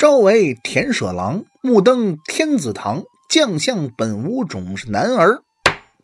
朝为田舍郎，暮登天子堂。将相本无种，是男儿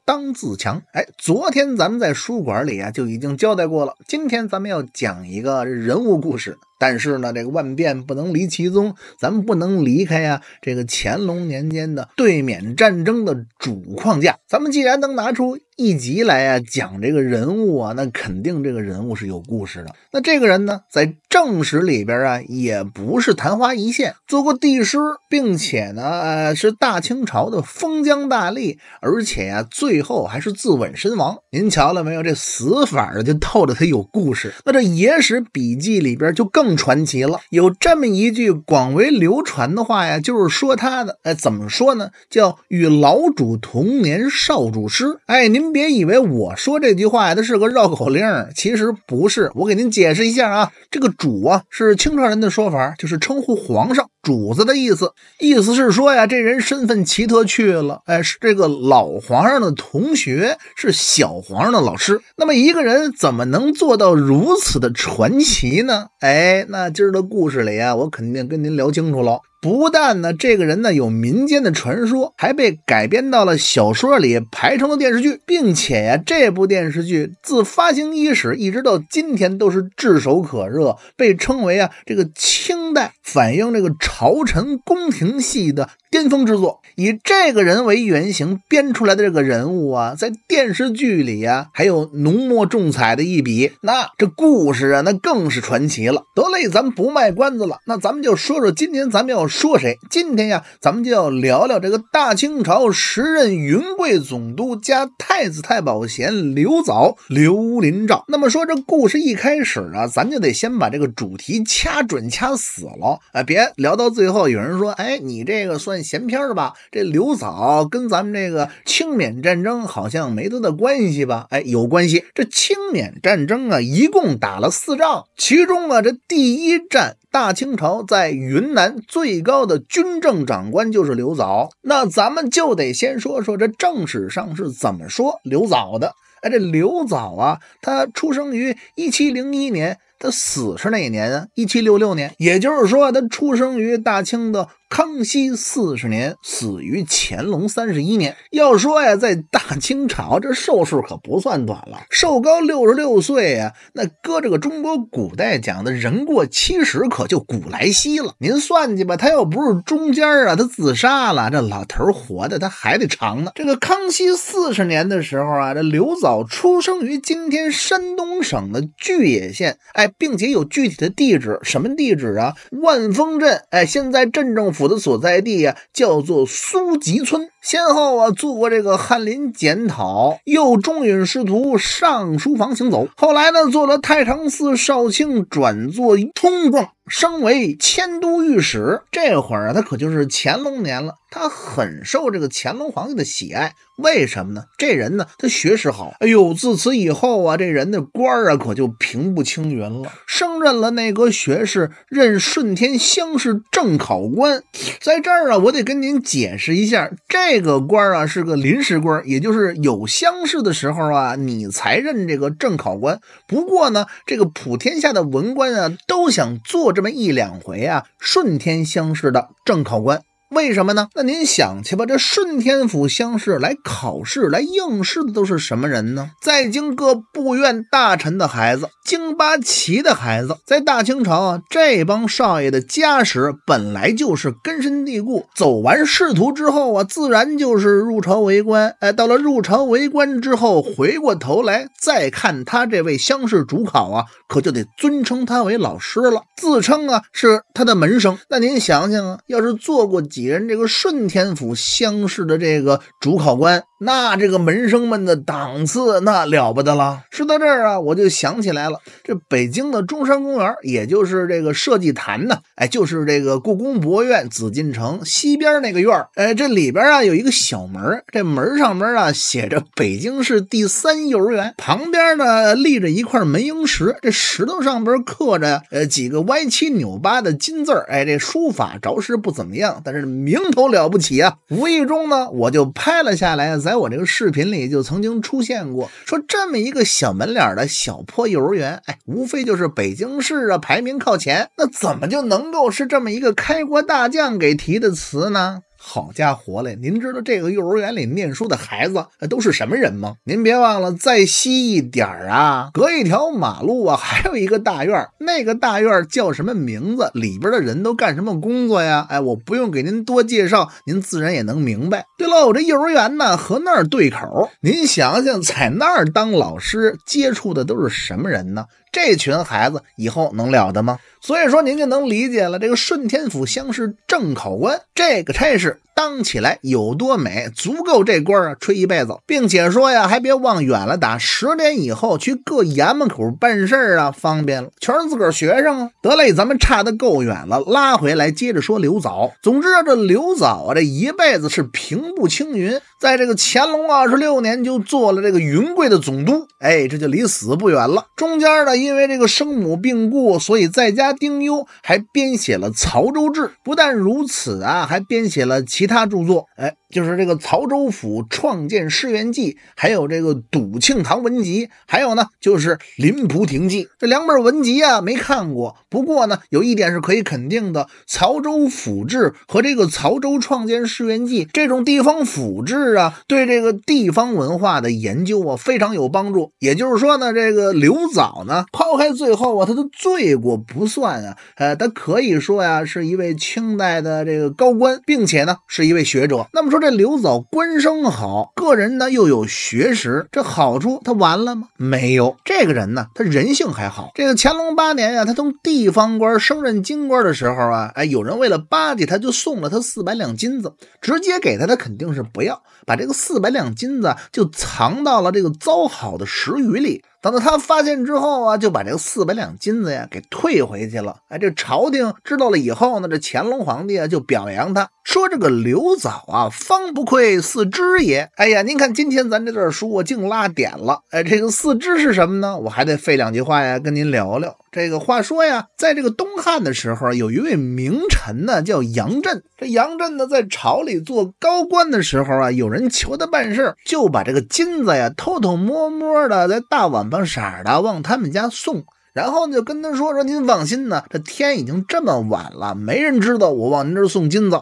当自强。哎，昨天咱们在书馆里啊，就已经交代过了。今天咱们要讲一个人物故事。但是呢，这个万变不能离其宗，咱们不能离开呀。这个乾隆年间的对缅战争的主框架，咱们既然能拿出一集来啊讲这个人物啊，那肯定这个人物是有故事的。那这个人呢，在正史里边啊，也不是昙花一现，做过帝师，并且呢呃，是大清朝的封疆大吏，而且啊最后还是自刎身亡。您瞧了没有？这死法就透着他有故事。那这野史笔记里边就更。更传奇了，有这么一句广为流传的话呀，就是说他的，哎，怎么说呢？叫与老主同年少主师。哎，您别以为我说这句话呀，它是个绕口令，其实不是。我给您解释一下啊，这个“主”啊，是清朝人的说法，就是称呼皇上。主子的意思，意思是说呀，这人身份奇特去了，哎，是这个老皇上的同学，是小皇上的老师。那么一个人怎么能做到如此的传奇呢？哎，那今儿的故事里啊，我肯定跟您聊清楚了。不但呢，这个人呢有民间的传说，还被改编到了小说里，排成了电视剧，并且呀，这部电视剧自发行伊始，一直到今天都是炙手可热，被称为啊这个清。代反映这个朝臣宫廷戏的巅峰之作，以这个人为原型编出来的这个人物啊，在电视剧里呀还有浓墨重彩的一笔。那这故事啊，那更是传奇了。得嘞，咱不卖关子了，那咱们就说说今天咱们要说谁？今天呀，咱们就要聊聊这个大清朝时任云贵总督加太子太保衔刘藻刘林照。那么说这故事一开始啊，咱就得先把这个主题掐准掐死。死了哎！别聊到最后，有人说：“哎，你这个算闲篇吧？这刘藻跟咱们这个清缅战争好像没多大关系吧？”哎，有关系。这清缅战争啊，一共打了四仗，其中啊，这第一战，大清朝在云南最高的军政长官就是刘藻。那咱们就得先说说这正史上是怎么说刘藻的。哎，这刘藻啊，他出生于一七零一年。他死是哪年啊？一七六六年，也就是说，他出生于大清的。康熙四十年，死于乾隆三十一年。要说呀，在大清朝这寿数可不算短了，寿高六十六岁呀。那搁这个中国古代讲的“人过七十可就古来稀”了。您算计吧，他要不是中间啊，他自杀了，这老头活的他还得长呢。这个康熙四十年的时候啊，这刘藻出生于今天山东省的巨野县，哎，并且有具体的地址，什么地址啊？万丰镇，哎，现在镇政府。府的所在地啊，叫做苏集村。先后啊，做过这个翰林检讨，又中允侍徒、上书房行走。后来呢，做了太常寺少卿，转做通政。升为迁都御史，这会儿他可就是乾隆年了。他很受这个乾隆皇帝的喜爱，为什么呢？这人呢，他学识好。哎呦，自此以后啊，这人的官儿啊，可就平步青云了，升任了内阁学士，任顺天乡试正考官。在这儿啊，我得跟您解释一下，这个官儿啊是个临时官，也就是有乡试的时候啊，你才任这个正考官。不过呢，这个普天下的文官啊，都想做。这么一两回啊，顺天相试的正考官。为什么呢？那您想去吧。这顺天府乡试来考试、来应试的都是什么人呢？在京各部院大臣的孩子，京八旗的孩子，在大清朝啊，这帮少爷的家史本来就是根深蒂固。走完仕途之后啊，自然就是入朝为官。哎，到了入朝为官之后，回过头来再看他这位乡试主考啊，可就得尊称他为老师了，自称啊是他的门生。那您想想啊，要是做过。几人这个顺天府乡试的这个主考官，那这个门生们的档次那了不得了。说到这儿啊，我就想起来了，这北京的中山公园，也就是这个社稷坛呢，哎，就是这个故宫博物院、紫禁城西边那个院儿，哎，这里边啊有一个小门，这门上面啊写着“北京市第三幼儿园”，旁边呢立着一块门楹石，这石头上边刻着呃几个歪七扭八的金字儿，哎，这书法着实不怎么样，但是。名头了不起啊！无意中呢，我就拍了下来，在我这个视频里就曾经出现过，说这么一个小门脸的小破幼儿园，哎，无非就是北京市啊排名靠前，那怎么就能够是这么一个开国大将给提的词呢？好家伙，嘞！您知道这个幼儿园里念书的孩子都是什么人吗？您别忘了再稀一点儿啊，隔一条马路啊，还有一个大院，那个大院叫什么名字？里边的人都干什么工作呀？哎，我不用给您多介绍，您自然也能明白。对了，我这幼儿园呢和那儿对口，您想想，在那儿当老师接触的都是什么人呢？这群孩子以后能了得吗？所以说，您就能理解了这个顺天府乡试正考官这个差事。当起来有多美，足够这官儿啊吹一辈子，并且说呀，还别望远了，打十年以后去各衙门口办事儿啊方便了，全是自个儿学生啊。得嘞，咱们差的够远了，拉回来接着说刘藻。总之啊，这刘藻啊，这一辈子是平步青云，在这个乾隆二十六年就做了这个云贵的总督，哎，这就离死不远了。中间呢，因为这个生母病故，所以在家丁忧，还编写了《曹州志》。不但如此啊，还编写了其。其他著作，哎。就是这个《曹州府创建诗元记》，还有这个《笃庆堂文集》，还有呢，就是《林仆亭记》这两本文集啊，没看过。不过呢，有一点是可以肯定的，《曹州府志》和这个《曹州创建诗元记》这种地方府志啊，对这个地方文化的研究啊，非常有帮助。也就是说呢，这个刘藻呢，抛开最后啊他的罪过不算啊，呃，他可以说呀，是一位清代的这个高官，并且呢，是一位学者。那么说这。刘藻官声好，个人呢又有学识，这好处他完了吗？没有。这个人呢，他人性还好。这个乾隆八年呀，他从地方官升任京官的时候啊，哎，有人为了巴结他，就送了他四百两金子，直接给他，他肯定是不要，把这个四百两金子就藏到了这个糟好的食鱼里。等到他发现之后啊，就把这四百两金子呀给退回去了。哎，这朝廷知道了以后呢，这乾隆皇帝啊就表扬他说：“这个刘藻啊，方不愧四知也。”哎呀，您看今天咱这段书我净拉点了。哎，这个四知是什么呢？我还得费两句话呀跟您聊聊。这个话说呀，在这个东汉的时候，有一位名臣呢，叫杨震。这杨震呢，在朝里做高官的时候啊，有人求他办事，就把这个金子呀，偷偷摸摸的在大晚傍色的往他们家送，然后就跟他说说您放心呢，这天已经这么晚了，没人知道我往您这儿送金子。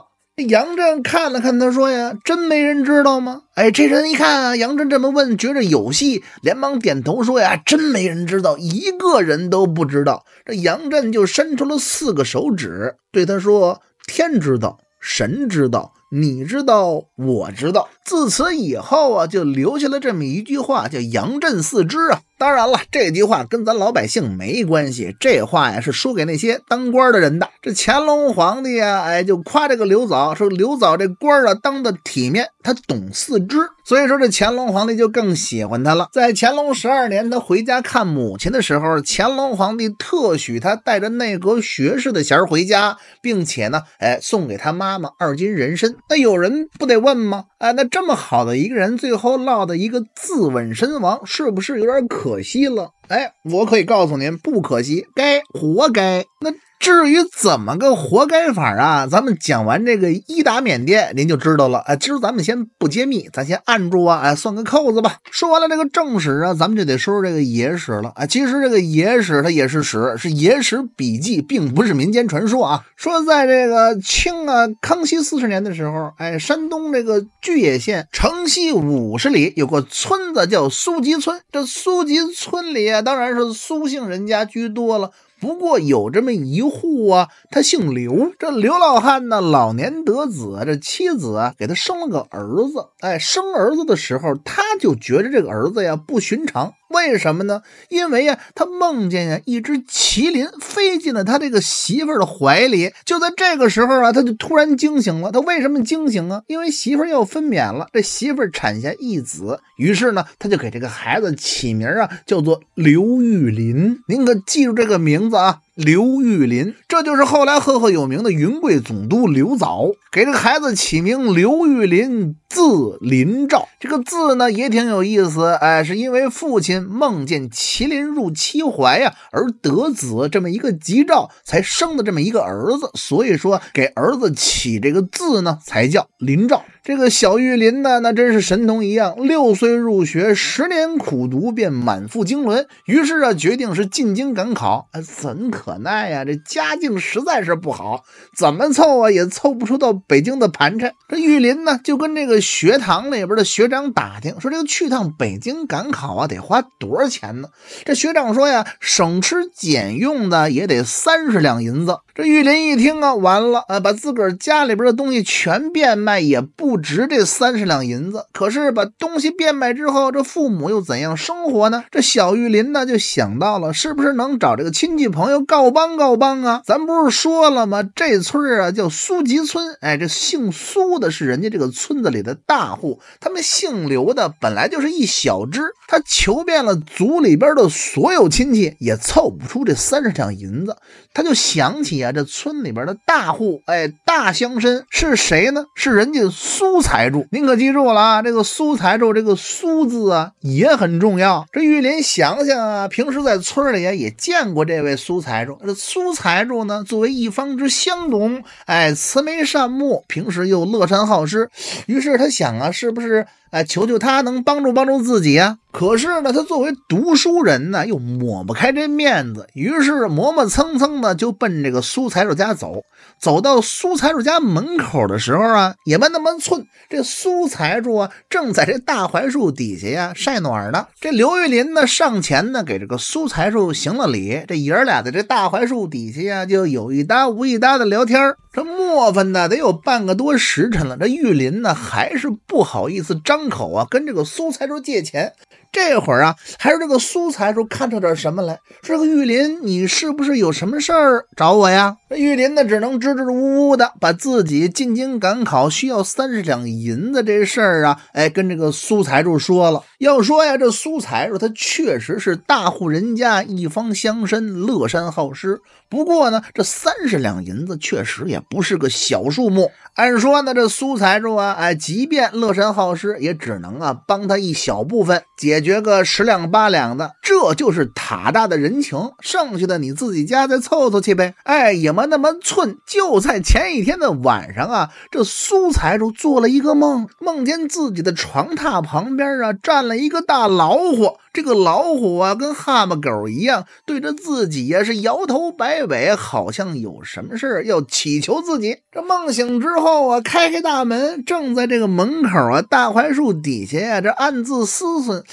杨震看了看，他说：“呀，真没人知道吗？”哎，这人一看啊，杨震这么问，觉着有戏，连忙点头说：“呀，真没人知道，一个人都不知道。”这杨震就伸出了四个手指，对他说：“天知道，神知道，你知道，我知道。”自此以后啊，就留下了这么一句话，叫“杨震四肢”啊。当然了，这句话跟咱老百姓没关系。这话呀是说给那些当官的人的。这乾隆皇帝呀，哎，就夸这个刘藻，说刘藻这官啊当的体面，他懂四肢，所以说这乾隆皇帝就更喜欢他了。在乾隆十二年，他回家看母亲的时候，乾隆皇帝特许他带着内阁学士的衔儿回家，并且呢，哎，送给他妈妈二斤人参。那有人不得问吗？啊，那这么好的一个人，最后落的一个自刎身亡，是不是有点可惜了？哎，我可以告诉您，不可惜，该活该。那。至于怎么个活该法啊，咱们讲完这个一打缅甸，您就知道了。哎，今儿咱们先不揭秘，咱先按住啊，哎，算个扣子吧。说完了这个正史啊，咱们就得说说这个野史了。啊，其实这个野史它也是史，是野史笔记，并不是民间传说啊。说在这个清啊康熙四十年的时候，哎，山东这个巨野县城西五十里有个村子叫苏集村，这苏集村里啊，当然是苏姓人家居多了。不过有这么一户啊，他姓刘，这刘老汉呢，老年得子，这妻子啊给他生了个儿子，哎，生儿子的时候，他就觉着这个儿子呀不寻常。为什么呢？因为呀，他梦见呀，一只麒麟飞进了他这个媳妇儿的怀里。就在这个时候啊，他就突然惊醒了。他为什么惊醒啊？因为媳妇儿要分娩了，这媳妇儿产下一子。于是呢，他就给这个孩子起名啊，叫做刘玉林。您可记住这个名字啊。刘玉林，这就是后来赫赫有名的云贵总督刘藻，给这个孩子起名刘玉林，字林兆。这个字呢也挺有意思，哎，是因为父亲梦见麒麟入七怀呀而得子，这么一个吉兆，才生的这么一个儿子，所以说给儿子起这个字呢，才叫林兆。这个小玉林呢，那真是神童一样，六岁入学，十年苦读便满腹经纶。于是啊，决定是进京赶考。怎可奈呀？这家境实在是不好，怎么凑啊，也凑不出到北京的盘缠。这玉林呢，就跟这个学堂里边的学长打听，说这个去趟北京赶考啊，得花多少钱呢？这学长说呀，省吃俭用的也得三十两银子。这玉林一听啊，完了啊，把自个儿家里边的东西全变卖也不值这三十两银子。可是把东西变卖之后，这父母又怎样生活呢？这小玉林呢就想到了，是不是能找这个亲戚朋友告帮告帮啊？咱不是说了吗？这村啊叫苏集村，哎，这姓苏的是人家这个村子里的大户，他们姓刘的本来就是一小支。他求遍了族里边的所有亲戚，也凑不出这三十两银子，他就想起。这村里边的大户，哎，大乡绅是谁呢？是人家苏财主。您可记住了啊，这个苏财主，这个苏字啊也很重要。这玉林想想啊，平时在村里也也见过这位苏财主。这苏财主呢，作为一方之乡农，哎，慈眉善目，平时又乐善好施。于是他想啊，是不是？哎，求求他能帮助帮助自己啊！可是呢，他作为读书人呢，又抹不开这面子，于是磨磨蹭蹭的就奔这个苏财主家走。走到苏财主家门口的时候啊，也没那么寸。这苏财主啊，正在这大槐树底下呀晒暖呢。这刘玉林呢，上前呢给这个苏财主行了礼。这爷儿俩在这大槐树底下呀，就有一搭无一搭的聊天儿。这磨蹭呢，得有半个多时辰了。这玉林呢，还是不好意思张口啊，跟这个苏财主借钱。这会儿啊，还是这个苏财主看出点什么来，说：“这个玉林，你是不是有什么事儿找我呀？”玉林呢，只能支支吾吾的把自己进京赶考需要三十两银子这事儿啊，哎，跟这个苏财主说了。要说呀，这苏财主他确实是大户人家，一方乡绅，乐善好施。不过呢，这三十两银子确实也不是个小数目。按说呢，这苏财主啊，哎，即便乐善好施，也只能啊帮他一小部分，解决个十两八两的，这就是塔大的人情。剩下的你自己家再凑凑去呗，哎，也没。那么寸就在前一天的晚上啊，这苏财主做了一个梦，梦见自己的床榻旁边啊站了一个大老虎。这个老虎啊，跟哈巴狗一样，对着自己呀是摇头摆尾，好像有什么事要祈求自己。这梦醒之后啊，开开大门，正在这个门口啊，大槐树底下呀，这暗自思忖：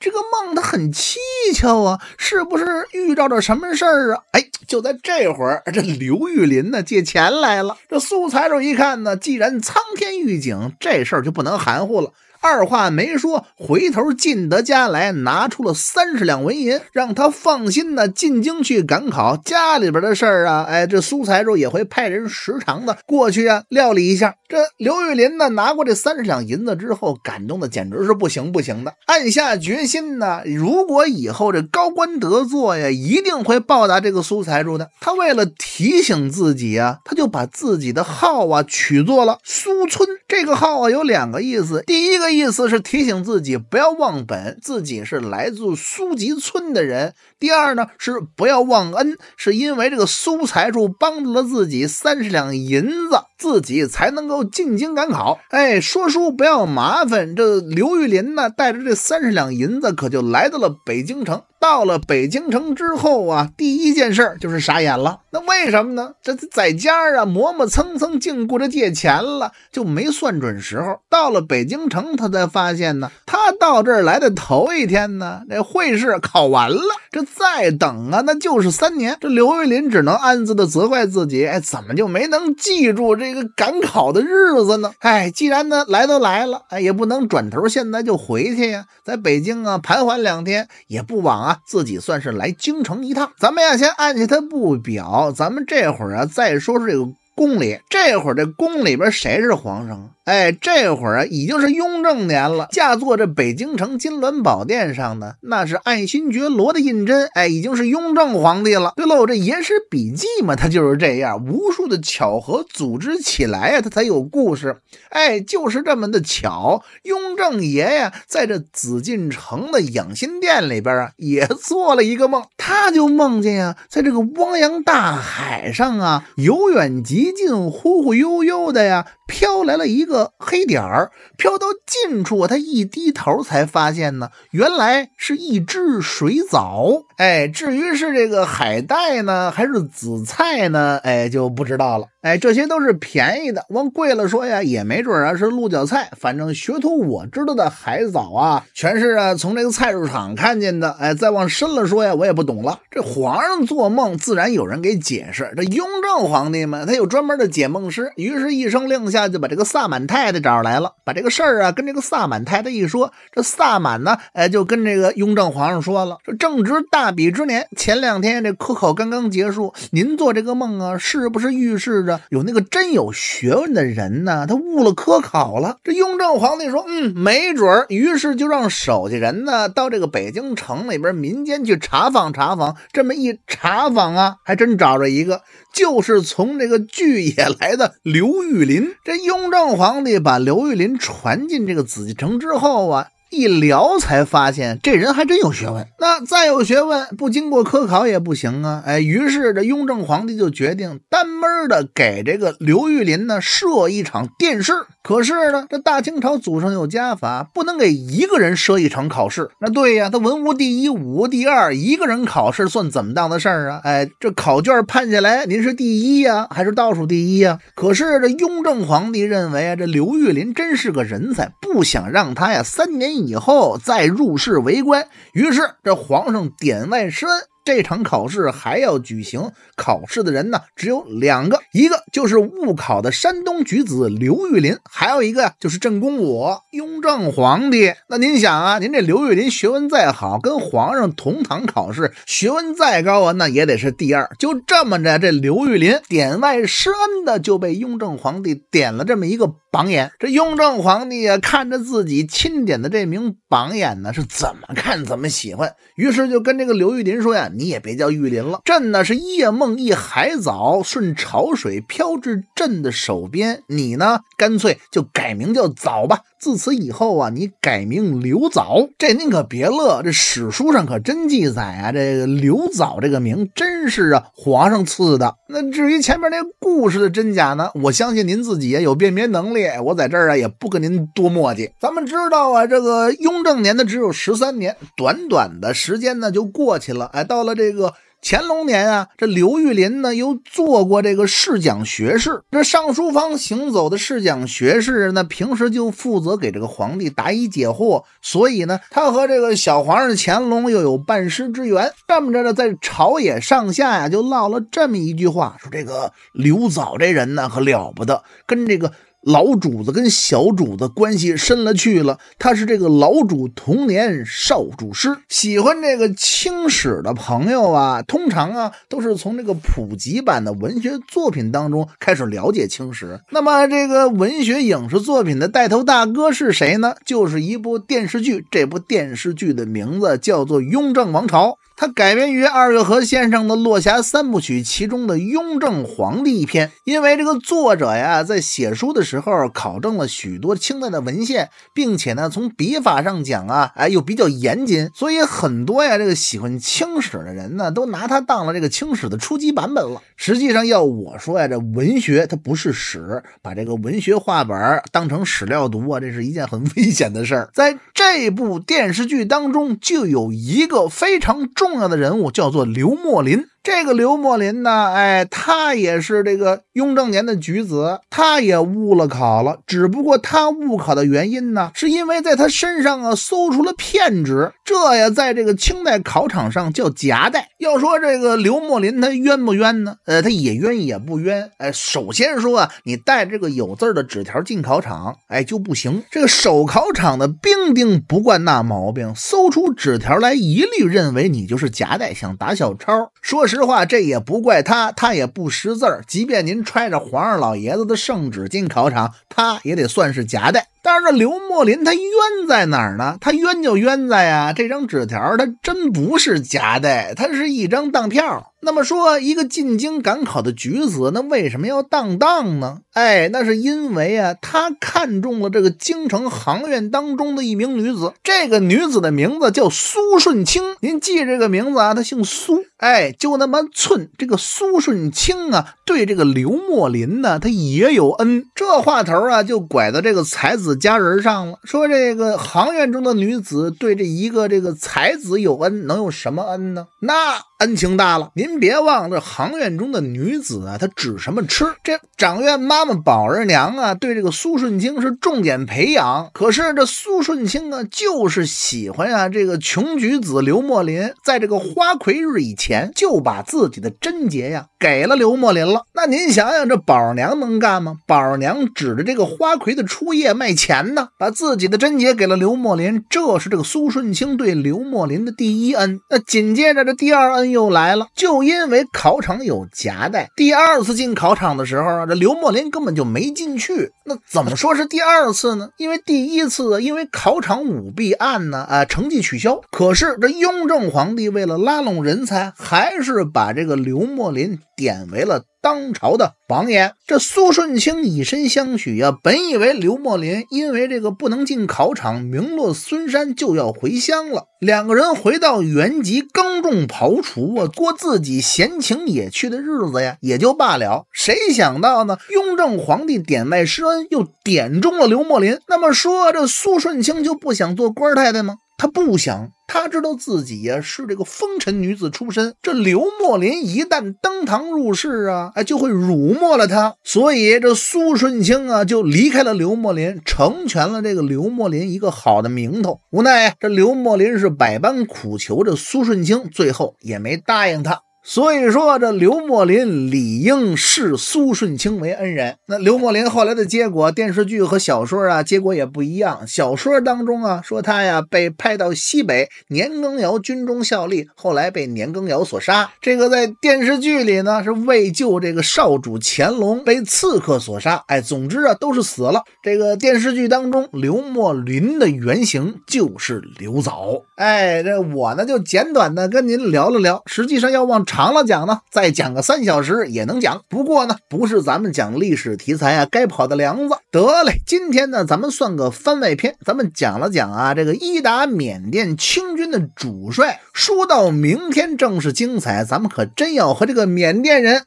这个梦它很蹊跷啊，是不是遇到着什么事儿啊？哎，就在这会儿，这刘玉林呢借钱来了。这苏财主一看呢，既然苍天预警，这事儿就不能含糊了。二话没说，回头进得家来，拿出了三十两纹银，让他放心的进京去赶考。家里边的事儿啊，哎，这苏财主也会派人时常的过去啊料理一下。这刘玉林呢，拿过这三十两银子之后，感动的简直是不行不行的，暗下决心呢，如果以后这高官得做呀，一定会报答这个苏财主的。他为了提醒自己啊，他就把自己的号啊取做了苏村。这个号啊，有两个意思，第一个。意思是提醒自己不要忘本，自己是来自苏集村的人。第二呢是不要忘恩，是因为这个苏财主帮助了自己三十两银子。自己才能够进京赶考。哎，说书不要麻烦。这刘玉林呢，带着这三十两银子，可就来到了北京城。到了北京城之后啊，第一件事就是傻眼了。那为什么呢？这在家啊磨磨蹭蹭，净顾着借钱了，就没算准时候。到了北京城，他才发现呢，他到这儿来的头一天呢，那会试考完了，这再等啊，那就是三年。这刘玉林只能暗自的责怪自己：哎，怎么就没能记住这？这个赶考的日子呢？哎，既然呢来都来了，哎，也不能转头现在就回去呀。在北京啊，盘桓两天也不枉啊，自己算是来京城一趟。咱们要先按下他不表，咱们这会儿啊再说说这个宫里。这会儿这宫里边谁是皇上？啊？哎，这会儿啊，已经是雍正年了。驾坐这北京城金銮宝殿上呢，那是爱新觉罗的胤禛，哎，已经是雍正皇帝了。对喽，这野史笔记嘛，它就是这样，无数的巧合组织起来呀，它才有故事。哎，就是这么的巧，雍正爷呀，在这紫禁城的养心殿里边啊，也做了一个梦，他就梦见呀，在这个汪洋大海上啊，由远及近，忽忽悠悠的呀，飘来了一个。个黑点儿飘到近处，他一低头才发现呢，原来是一只水藻。哎，至于是这个海带呢，还是紫菜呢？哎，就不知道了。哎，这些都是便宜的，往贵了说呀，也没准啊是鹿角菜。反正学徒我知道的海藻啊，全是啊从这个菜市场看见的。哎，再往深了说呀，我也不懂了。这皇上做梦，自然有人给解释。这雍正皇帝嘛，他有专门的解梦师，于是一声令下，就把这个萨满。太太找来了，把这个事儿啊跟这个萨满太太一说，这萨满呢，哎，就跟这个雍正皇上说了，说正值大比之年，前两天这科考刚刚结束，您做这个梦啊，是不是预示着有那个真有学问的人呢？他误了科考了。这雍正皇帝说，嗯，没准儿，于是就让手下人呢到这个北京城里边民间去查访查访。这么一查访啊，还真找着一个。就是从这个巨野来的刘玉林，这雍正皇帝把刘玉林传进这个紫禁城之后啊。一聊才发现，这人还真有学问。那再有学问，不经过科考也不行啊！哎，于是这雍正皇帝就决定单门的给这个刘玉林呢设一场殿试。可是呢，这大清朝祖上有家法，不能给一个人设一场考试。那对呀，他文无第一，武无第二，一个人考试算怎么当的事儿啊？哎，这考卷判下来，您是第一呀，还是倒数第一呀？可是这雍正皇帝认为啊，这刘玉林真是个人才，不想让他呀三年。以后再入室为官，于是这皇上点外身这场考试还要举行，考试的人呢只有两个，一个就是误考的山东举子刘玉林，还有一个呀就是正宫我雍正皇帝。那您想啊，您这刘玉林学问再好，跟皇上同堂考试，学问再高啊，那也得是第二。就这么着，这刘玉林点外施恩的就被雍正皇帝点了这么一个榜眼。这雍正皇帝啊，看着自己钦点的这名榜眼呢，是怎么看怎么喜欢，于是就跟这个刘玉林说呀。你也别叫玉林了，朕呢是夜梦一海藻，顺潮水飘至朕的手边，你呢干脆就改名叫藻吧。自此以后啊，你改名刘藻，这您可别乐，这史书上可真记载啊，这个刘藻这个名真是啊皇上赐的。那至于前面那故事的真假呢，我相信您自己也有辨别能力，我在这儿啊也不跟您多墨迹。咱们知道啊，这个雍正年呢只有十三年，短短的时间呢就过去了，哎，到了这个。乾隆年啊，这刘玉林呢又做过这个侍讲学士。这尚书房行走的侍讲学士呢，平时就负责给这个皇帝答疑解惑。所以呢，他和这个小皇上乾隆又有半师之缘。这么着呢，在朝野上下呀，就唠了这么一句话：说这个刘藻这人呢，可了不得，跟这个。老主子跟小主子关系深了去了，他是这个老主童年少主师。喜欢这个青史的朋友啊，通常啊都是从这个普及版的文学作品当中开始了解青史。那么这个文学影视作品的带头大哥是谁呢？就是一部电视剧，这部电视剧的名字叫做《雍正王朝》。它改编于二月河先生的《落霞三部曲》其中的《雍正皇帝》一篇，因为这个作者呀在写书的时候考证了许多清代的文献，并且呢从笔法上讲啊，哎又比较严谨，所以很多呀这个喜欢清史的人呢都拿它当了这个清史的初级版本了。实际上要我说呀，这文学它不是史，把这个文学画本当成史料读啊，这是一件很危险的事儿。在这部电视剧当中就有一个非常重。重要的人物叫做刘墨林。这个刘墨林呢，哎，他也是这个雍正年的举子，他也误了考了。只不过他误考的原因呢，是因为在他身上啊搜出了片纸，这也在这个清代考场上叫夹带。要说这个刘墨林他冤不冤呢？呃，他也冤也不冤。哎，首先说啊，你带这个有字的纸条进考场，哎就不行。这个守考场的兵丁不惯那毛病，搜出纸条来，一律认为你就是夹带，想打小抄。说。实话，这也不怪他，他也不识字儿。即便您揣着皇上老爷子的圣旨进考场，他也得算是假的。但是这刘墨林他冤在哪儿呢？他冤就冤在啊，这张纸条他真不是假的，他是一张当票。那么说，一个进京赶考的举子，那为什么要当当呢？哎，那是因为啊，他看中了这个京城行院当中的一名女子。这个女子的名字叫苏顺清，您记这个名字啊，她姓苏，哎，就那么寸。这个苏顺清啊，对这个刘墨林呢，他也有恩。这话头啊，就拐到这个才子。佳人上了，说这个行院中的女子对这一个这个才子有恩，能有什么恩呢？那。恩情大了，您别忘了这行院中的女子啊，她指什么吃？这长院妈妈宝儿娘啊，对这个苏顺清是重点培养。可是这苏顺清啊，就是喜欢呀这个穷举子刘墨林，在这个花魁日以前，就把自己的贞洁呀给了刘墨林了。那您想想，这宝儿娘能干吗？宝儿娘指着这个花魁的初夜卖钱呢，把自己的贞洁给了刘墨林，这是这个苏顺清对刘墨林的第一恩。那紧接着这第二恩。又来了，就因为考场有夹带。第二次进考场的时候啊，这刘墨林根本就没进去。那怎么说是第二次呢？因为第一次，因为考场舞弊案呢，啊，成绩取消。可是这雍正皇帝为了拉拢人才，还是把这个刘墨林。贬为了当朝的王爷，这苏顺清以身相许啊。本以为刘墨林因为这个不能进考场，名落孙山就要回乡了。两个人回到原籍耕种刨除啊，过自己闲情野趣的日子呀，也就罢了。谁想到呢？雍正皇帝点外施恩，又点中了刘墨林。那么说这苏顺清就不想做官太太吗？他不想，他知道自己呀是这个风尘女子出身。这刘墨林一旦登堂入室啊，哎，就会辱没了他。所以这苏顺清啊，就离开了刘墨林，成全了这个刘墨林一个好的名头。无奈呀，这刘墨林是百般苦求这苏顺清，最后也没答应他。所以说，这刘墨林理应视苏顺清为恩人。那刘墨林后来的结果，电视剧和小说啊，结果也不一样。小说当中啊，说他呀被派到西北年羹尧军中效力，后来被年羹尧所杀。这个在电视剧里呢，是为救这个少主乾隆被刺客所杀。哎，总之啊，都是死了。这个电视剧当中，刘墨林的原型就是刘藻。哎，这我呢就简短的跟您聊了聊。实际上要往长了讲呢，再讲个三小时也能讲。不过呢，不是咱们讲历史题材啊，该跑的梁子得嘞。今天呢，咱们算个番外篇，咱们讲了讲啊，这个一打缅甸清军的主帅。说到明天正是精彩，咱们可真要和这个缅甸人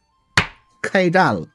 开战了。